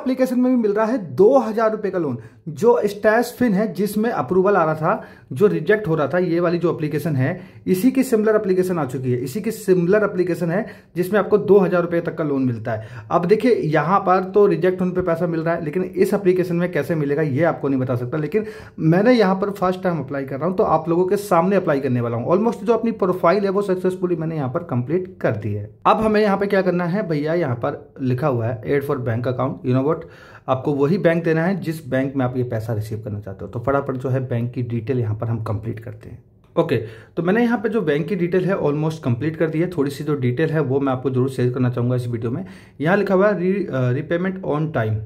application में भी मिल रहा है दो हजार रुपए का लोन जो स्टैश फिन है जिसमें अप्रूवल आ रहा था जो रिजेक्ट हो रहा था ये वाली जो एप्लीकेशन है इसी की सिमिलर एप्लीकेशन आ चुकी है इसी की सिमिलर एप्लीकेशन है जिसमें आपको दो हजार रुपए तक का लोन मिलता है अब देखिए यहां पर तो रिजेक्ट होने पर पैसा मिल रहा है लेकिन इस एप्लीकेशन में कैसे मिलेगा यह आपको नहीं बता सकता लेकिन मैंने यहां पर फर्स्ट टाइम अप्लाई कर रहा हूं तो आप लोगों के सामने अप्लाई करने वाला हूं ऑलमोस्ट जो अपनी प्रोफाइल है वो सक्सेसफुली मैंने यहाँ पर कंप्लीट कर दी है अब हमें यहाँ पे क्या करना है भैया यहाँ पर लिखा हुआ है add for bank account you know what आपको वही बैंक देना है जिस बैंक में आप ये पैसा रिसीव करना चाहते हो तो फटाफट जो है बैंक की डिटेल यहाँ पर हम कंप्लीट करते हैं ओके okay, तो मैंने यहाँ पे जो बैंक की डिटेल है ऑलमोस्ट कंप्लीट कर दी है थोड़ी सी जो डिटेल है वो मैं आपको जरूर शेयर करना चाहूँगा इस वीडियो में यहाँ लिखा हुआ है री, रिपेमेंट ऑन टाइम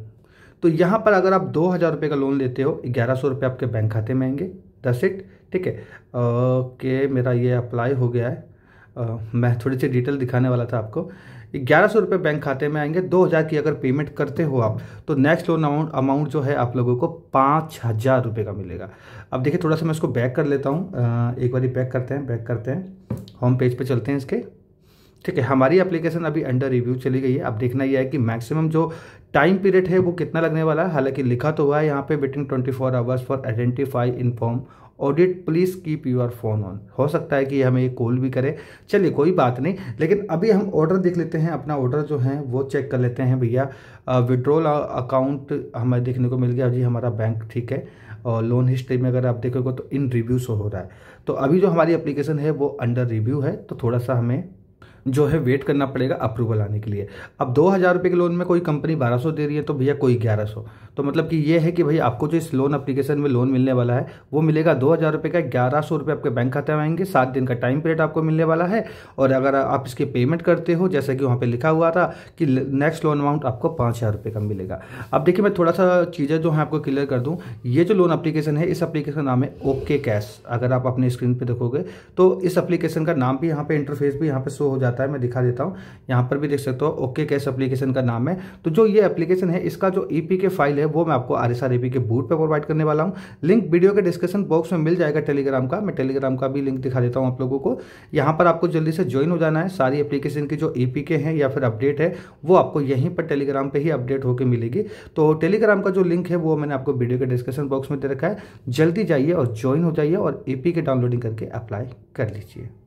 तो यहाँ पर अगर आप दो हज़ार रुपये का लोन लेते हो ग्यारह सौ रुपये आपके बैंक खाते में आएंगे दस इट ठीक है ओके मेरा ये अप्लाई हो गया है आ, मैं थोड़ी सी डिटेल दिखाने वाला था आपको ग्यारह सौ रुपये बैंक खाते में आएंगे दो हज़ार की अगर पेमेंट करते हो आप तो नेक्स्ट लोन अमाउंट अमाउंट जो है आप लोगों को पाँच हज़ार रुपये का मिलेगा अब देखिए थोड़ा सा मैं इसको बैक कर लेता हूँ एक बार बैक करते हैं बैक करते हैं होम पेज पर पे चलते हैं इसके ठीक है हमारी एप्लीकेशन अभी अंडर रिव्यू चली गई है अब देखना यह है कि मैक्सिमम जो टाइम पीरियड है वो कितना लगने वाला है हालांकि लिखा तो हुआ है यहाँ पे between 24 four hours for identify inform audit please keep your phone on हो सकता है कि हमें ये कॉल भी करे चलिए कोई बात नहीं लेकिन अभी हम ऑर्डर देख लेते हैं अपना ऑर्डर जो है वो चेक कर लेते हैं भैया विड्रोल अकाउंट हमें देखने को मिल गया जी हमारा बैंक ठीक है और लोन हिस्ट्री में अगर आप देखोगे तो इन रिव्यू शो हो रहा है तो अभी जो हमारी एप्लीकेशन है वो अंडर रिव्यू है तो थोड़ा सा हमें जो है वेट करना पड़ेगा अप्रूवल आने के लिए अब दो हज़ार रुपये के लोन में कोई कंपनी बारह सौ दे रही है तो भैया कोई ग्यारह सौ तो मतलब कि ये है कि भाई आपको जो इस लोन अप्लीकेशन में लोन मिलने वाला है वो मिलेगा दो हज़ार रुपये का ग्यारह सौ रुपये आपके बैंक खाते में आएंगे सात दिन का टाइम पीरियड आपको मिलने वाला है और अगर आप इसके पेमेंट करते हो जैसा कि वहाँ पर लिखा हुआ था कि नेक्स्ट लोन अमाउंट आपको पाँच हज़ार रुपये का मिलेगा अब देखिए मैं थोड़ा सा चीज़ें जो है आपको क्लियर कर दूँ ये जो लोन अप्लीकेशन है इस अप्लीकेशन का नाम है ओके कैश अगर आप अपने स्क्रीन पर देखोगे तो इस अप्लीकेशन का नाम भी यहाँ पर इंटरफेस भी यहाँ पर शो शो हो जाता है मैं दिखा देता हूँ यहाँ पर भी देख सकते हो ओके कैश एप्लीकेशन का नाम है तो जो ये एप्लीकेशन है इसका जो ई के फाइल है वो मैं आपको आर एस आर के बूट पर प्रोवाइड करने वाला हूँ लिंक वीडियो के डिस्क्रिप्शन बॉक्स में मिल जाएगा टेलीग्राम का मैं टेलीग्राम का भी लिंक दिखा देता हूँ आप लोगों को यहाँ पर आपको जल्दी से ज्वाइन हो जाना है सारी एप्लीकेशन की जो ई e के हैं या फिर अपडेट है वो आपको यहीं पर टेलीग्राम पर ही अपडेट होकर मिलेगी तो टेलीग्राम का जो लिंक है वो मैंने आपको वीडियो के डिस्क्रिप्शन बॉक्स में दे रखा है जल्दी जाइए और ज्वाइन हो जाइए और ए के डाउनलोडिंग करके अप्लाई कर लीजिए